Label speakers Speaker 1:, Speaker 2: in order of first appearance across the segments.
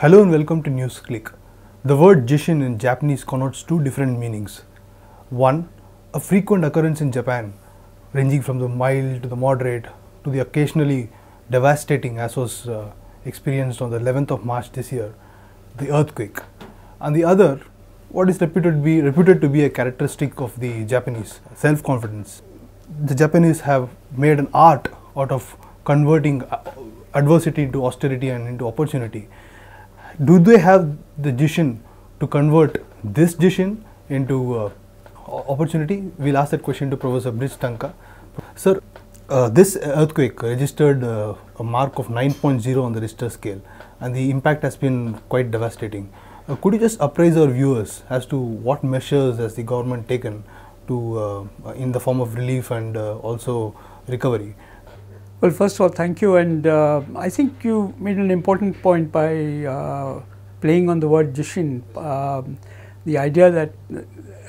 Speaker 1: Hello and welcome to NewsClick. The word jishin in Japanese connotes two different meanings. One, a frequent occurrence in Japan, ranging from the mild to the moderate to the occasionally devastating, as was uh, experienced on the 11th of March this year, the earthquake. And the other, what is reputed to be, reputed to be a characteristic of the Japanese self confidence. The Japanese have made an art out of converting uh, adversity into austerity and into opportunity do they have the jishin to convert this jishin into uh, opportunity? We'll ask that question to Professor Bridge Tanka. Sir, uh, this earthquake registered uh, a mark of 9.0 on the Richter scale and the impact has been quite devastating. Uh, could you just apprise our viewers as to what measures has the government taken to uh, in the form of relief and uh, also recovery
Speaker 2: well, first of all, thank you. And uh, I think you made an important point by uh, playing on the word Jishin. Um, the idea that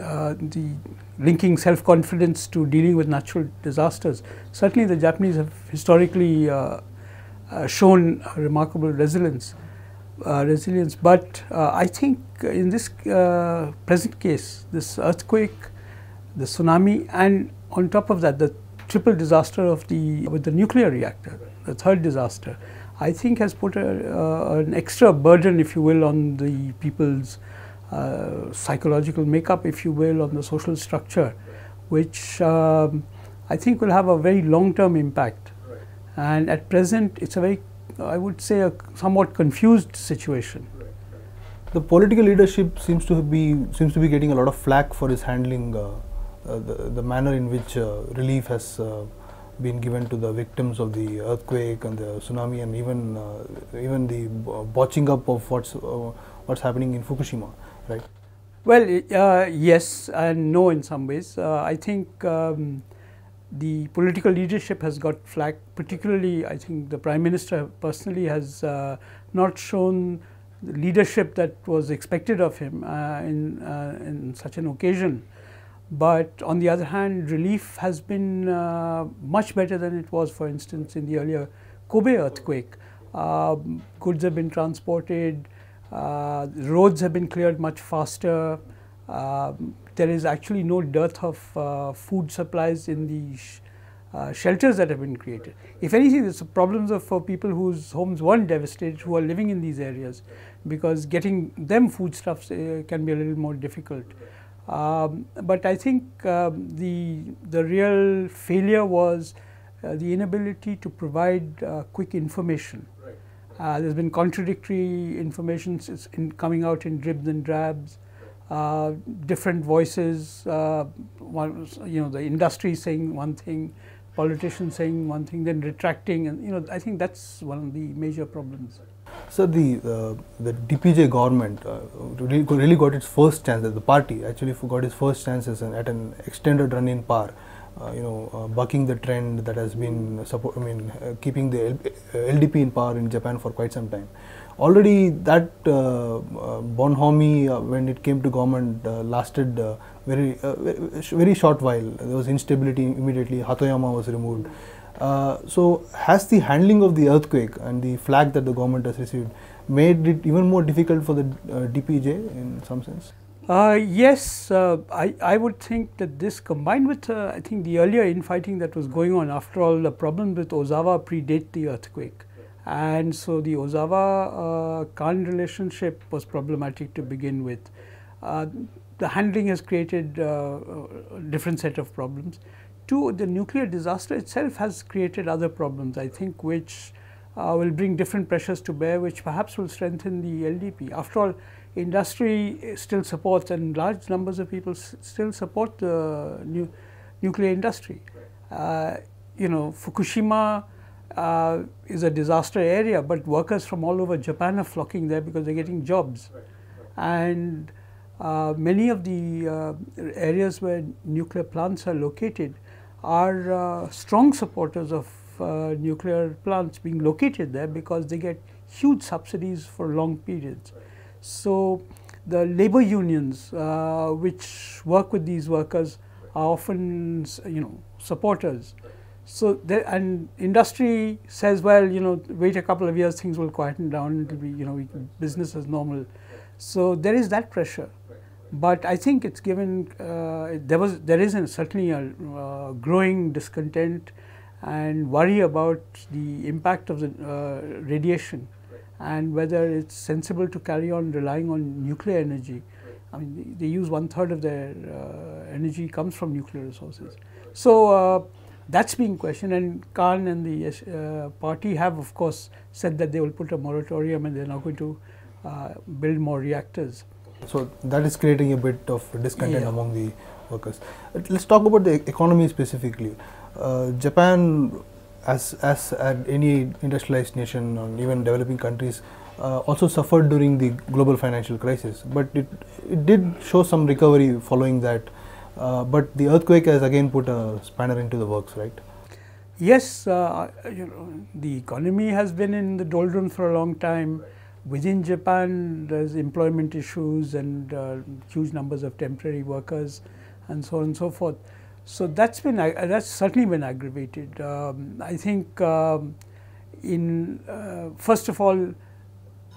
Speaker 2: uh, the linking self-confidence to dealing with natural disasters. Certainly the Japanese have historically uh, uh, shown remarkable resilience. Uh, resilience, but I think in this present case, this earthquake, the tsunami, and on top of that, the triple disaster of the, with the nuclear reactor, the third disaster, I think has put a, uh, an extra burden, if you will, on the people's uh, psychological makeup, if you will, on the social structure, which um, I think will have a very long-term impact. And at present, it's a very, I would say, a somewhat confused situation.
Speaker 1: The political leadership seems to be seems to be getting a lot of flack for his handling. Uh uh, the, the, manner in which uh, relief has uh, been given to the victims of the earthquake and the tsunami and even even the botching up of what's what's happening in Fukushima, right?
Speaker 2: Well, yes and no in some ways. I think um, the political leadership has got flack, particularly I think the Prime Minister personally has uh, not shown the leadership that was expected of him uh, in, uh, in such an occasion. But on the other hand, relief has been uh, much better than it was, for instance, in the earlier Kobe earthquake. Uh, goods have been transported, uh, roads have been cleared much faster. Um, there is actually no dearth of uh, food supplies in the sh uh, shelters that have been created. If anything, there's problems of, for people whose homes weren't devastated, who are living in these areas, because getting them foodstuffs uh, can be a little more difficult. Um, but I think um, the, the real failure was uh, the inability to provide uh, quick information. Right. Uh, there's been contradictory information in coming out in dribs and drabs. Uh, different voices, uh, one, you know, the industry saying one thing, politicians saying one thing, then retracting, and you know, I think that's one of the major problems.
Speaker 1: So the uh, the DPJ government uh, really, really, got its first chance. The party actually got its first chances at an extended run in power. Uh, you know, uh, bucking the trend that has been support. I mean, uh, keeping the L uh, LDP in power in Japan for quite some time. Already, that uh, Bonhomie, when it came to government, lasted very very short while. There was instability immediately. Hatoyama was removed. Uh, so, has the handling of the earthquake and the flag that the government has received made it even more difficult for the uh, DPJ in some sense?
Speaker 2: Uh, yes, uh, I, I, would think that this combined with uh, I think the earlier infighting that was going on, after all the problems with Ozawa predate the earthquake and so the Ozawa uh, Khan relationship was problematic to begin with. the handling has created a different set of problems two, the nuclear disaster itself has created other problems, I think, which uh, will bring different pressures to bear, which perhaps will strengthen the LDP. After all, industry still supports, and large numbers of people still support the nu nuclear industry. Uh, you know, Fukushima uh, is a disaster area, but workers from all over Japan are flocking there because they're getting jobs. And uh, many of the uh, areas where nuclear plants are located are uh, strong supporters of uh, nuclear plants being located there because they get huge subsidies for long periods. So the labor unions uh, which work with these workers are often you know supporters. So there, and industry says, well, you know, wait a couple of years, things will quieten down, it'll be you know business as normal. So there is that pressure but I think it's given uh, there was there is certainly a uh, growing discontent and worry about the impact of the uh, radiation and whether it's sensible to carry on relying on nuclear energy. I mean, they, use one third of their uh, energy comes from nuclear resources. So uh, that's being questioned and Khan and the uh, party have of course said that they will put a moratorium and they're not going to build more reactors. So
Speaker 1: that is creating a bit of discontent yeah. among the workers. Let's talk about the economy specifically. Uh, Japan, as as any industrialized nation or even developing countries, uh, also suffered during the global financial crisis. But it it did show some recovery following that. Uh, but the earthquake has again put a spanner into the works, right?
Speaker 2: Yes, uh, you know, the economy has been in the doldrums for a long time. Within Japan, there's employment issues and uh, huge numbers of temporary workers and so on and so forth. So that's been uh, that's certainly been aggravated. Um, I think um, in uh, first of all,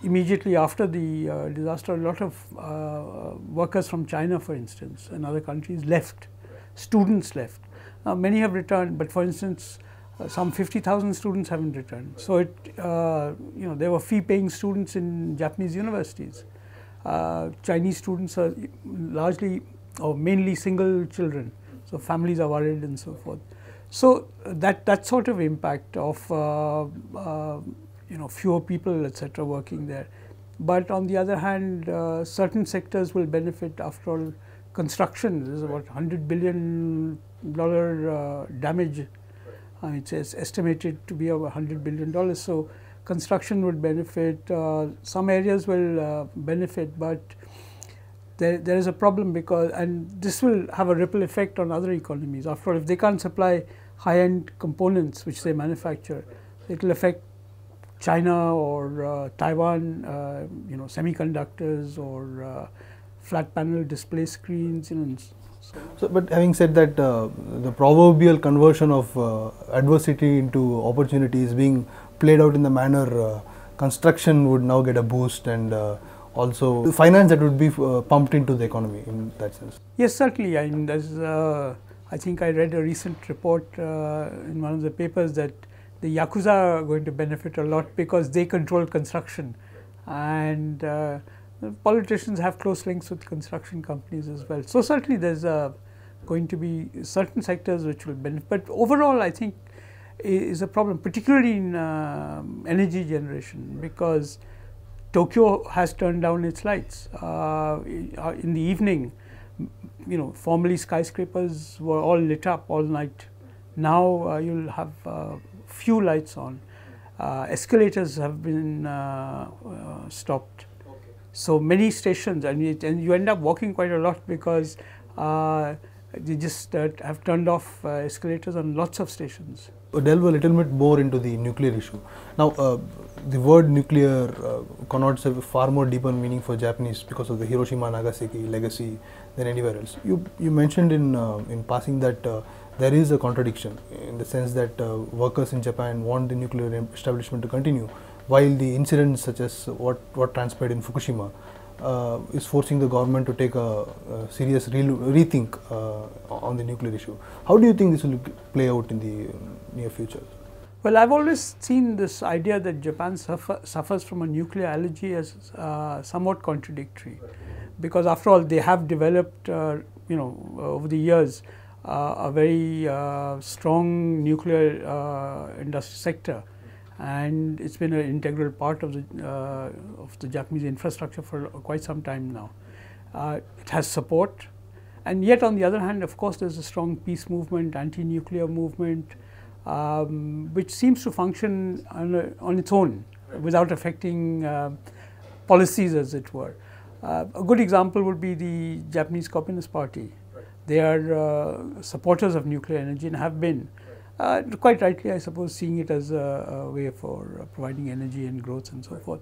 Speaker 2: immediately after the uh, disaster, a lot of uh, workers from China, for instance, and other countries left. Students left. Now many have returned, but for instance, uh, some 50,000 students haven't returned. So it, uh, you know, there were fee-paying students in Japanese universities. Uh, Chinese students are largely or mainly single children, so families are worried and so forth. So that that sort of impact of uh, uh you know fewer people etc. working there, but on the other hand, uh, certain sectors will benefit. After all, construction is about 100 billion dollar damage uh, it's, it's, estimated to be over $100 billion. So construction would benefit. Uh, some areas will uh, benefit, but there, there is a problem because, and this will have a ripple effect on other economies. After all, if they can't supply high-end components which they manufacture, it will affect China or uh, Taiwan, uh, you know, semiconductors or uh, flat panel display screens, you know, so, but
Speaker 1: having said that, uh, the proverbial conversion of uh, adversity into opportunity is being played out in the manner uh, construction would now get a boost and uh, also finance that would be uh, pumped into the economy in that sense.
Speaker 2: Yes, certainly. I mean, there's, uh, I think I read a recent report in one of the papers that the Yakuza are going to benefit a lot because they control construction and politicians have close links with construction companies as well. So certainly there's a, going to be certain sectors which will benefit. But overall, I think is a problem, particularly in uh, energy generation, because Tokyo has turned down its lights uh, uh, in the evening. You know, formerly skyscrapers were all lit up all night. Now uh, you'll have uh, few lights on. escalators have been stopped so many stations and you, and you end up walking quite a lot because uh, you just uh, have turned off uh, escalators on lots of stations.
Speaker 1: Uh, delve a little bit more into the nuclear issue. Now, uh, the word nuclear uh, connotes a far more deeper meaning for Japanese because of the Hiroshima Nagasaki legacy than anywhere else. You, you mentioned in, in passing that there is a contradiction in the sense that workers in Japan want the nuclear establishment to continue, while the incidents such as what, what transpired in Fukushima uh, is forcing the government to take a, a serious re rethink uh, on the nuclear issue. How do you think this will play out in the um, near future?
Speaker 2: Well, I've always seen this idea that Japan suffer, suffers from a nuclear allergy as uh, somewhat contradictory, because after all, they have developed, uh, you know, over the years, uh, a very uh, strong nuclear industry sector and it's been an integral part of the, uh, of the Japanese infrastructure for quite some time now. Uh, it has support and yet on the other hand of course there's a strong peace movement, anti-nuclear movement um, which seems to function on, a, on its own without affecting uh, policies as it were. Uh, a good example would be the Japanese Communist Party. They are uh, supporters of nuclear energy and have been uh, quite rightly, I suppose, seeing it as a, a way for uh, providing energy and growth and so right. forth.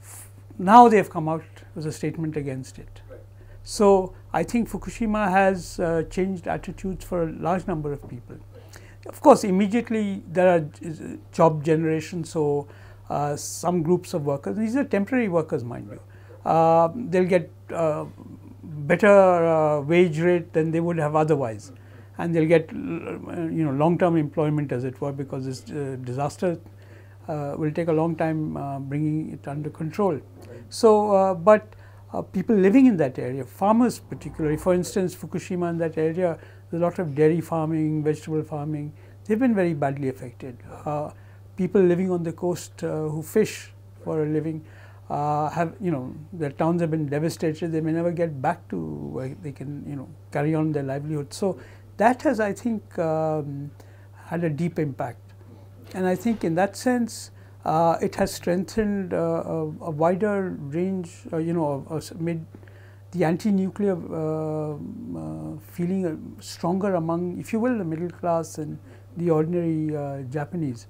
Speaker 2: F now they have come out with a statement against it. Right. So I think Fukushima has uh, changed attitudes for a large number of people. Of course, immediately there are uh, job generation, so uh, some groups of workers, these are temporary workers, mind right. you, they'll get better wage rate than they would have otherwise and they'll get you know long-term employment as it were because this uh, disaster uh, will take a long time uh, bringing it under control. So, but people living in that area, farmers particularly, for instance, Fukushima in that area, there's a lot of dairy farming, vegetable farming, they've been very badly affected. Uh, people living on the coast uh, who fish for a living uh, have, you know, their towns have been devastated. They may never get back to where they can, you know, carry on their livelihood. So that has, I think, um, had a deep impact. And I think in that sense, uh, it has strengthened uh, a, a, wider range, uh, you know, made the anti-nuclear uh, uh, feeling uh, stronger among, if you will, the middle class and the ordinary Japanese.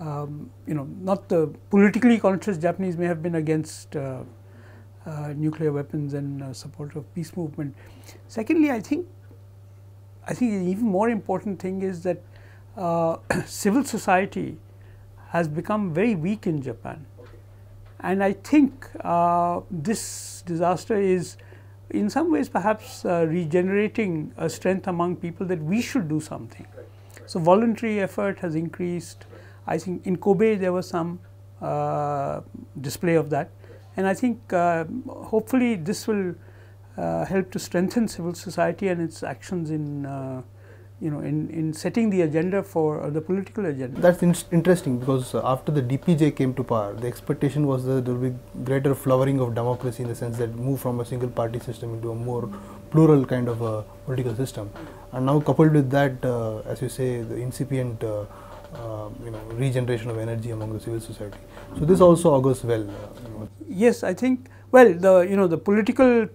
Speaker 2: Um, you know, not the politically conscious Japanese may have been against nuclear weapons and support of peace movement. Secondly, I think I think an even more important thing is that uh, civil society has become very weak in Japan. And I think uh, this disaster is in some ways perhaps uh, regenerating a strength among people that we should do something. So voluntary effort has increased. I think in Kobe there was some uh, display of that. And I think uh, hopefully this will uh, help to strengthen civil society and its actions in uh, you know, in, in setting the agenda for uh, the political agenda.
Speaker 1: That's in interesting because uh, after the DPJ came to power, the expectation was that there will be greater flowering of democracy in the sense that move from a single party system into a more plural kind of a political system. And now coupled with that, uh, as you say, the incipient um, you know, regeneration of energy among
Speaker 2: the civil society. So this also
Speaker 1: augurs well. You know.
Speaker 2: Yes, I think, well, the, you know, the political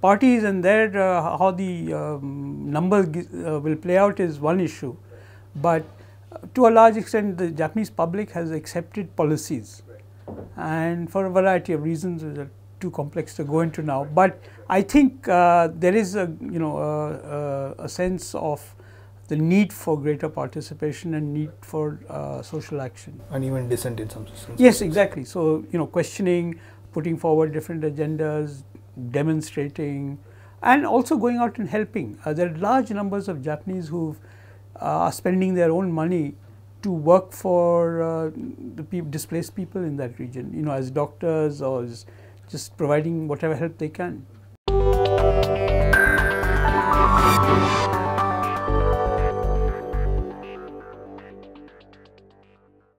Speaker 2: parties and their uh, how the um, number uh, will play out is one issue, but uh, to a large extent the Japanese public has accepted policies and for a variety of reasons which are too complex to go into now. But I think uh, there is a you know a, a sense of the need for greater participation and need for uh, social action. And even dissent in some sense. Yes, exactly. So, you know, questioning, putting forward different agendas, demonstrating and also going out and helping. Uh, there are large numbers of Japanese who uh, are spending their own money to work for uh, the pe displaced people in that region, you know, as doctors or as just providing whatever help they can.